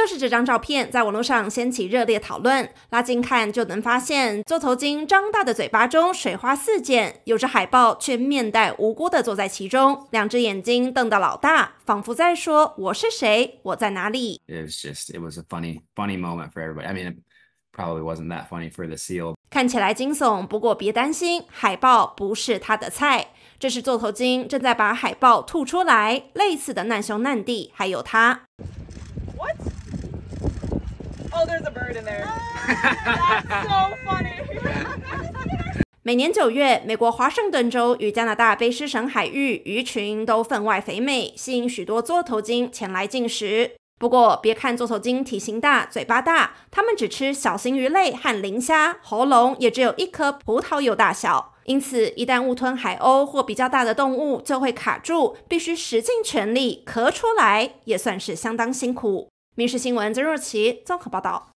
就是这张照片在网络上掀起热烈讨论。拉近看就能发现，座头鲸张大的嘴巴中水花四溅，有着海豹却面带无辜地坐在其中，两只眼睛瞪得老大，仿佛在说：“我是谁？我在哪里？”看起来惊悚，不过别担心，海豹不是他的菜。这是座头鲸正在把海豹吐出来。类似的难兄难弟还有他。每年九月，美国华盛顿州与加拿大卑诗省海域鱼群都分外肥美，吸引许多座头鲸前来进食。不过，别看座头鲸体型大、嘴巴大，它们只吃小型鱼类和磷虾，喉咙也只有一颗葡萄柚大小。因此，一旦误吞海鸥或比较大的动物，就会卡住，必须使尽全力咳出来，也算是相当辛苦。民事新闻，曾若琪综合报道。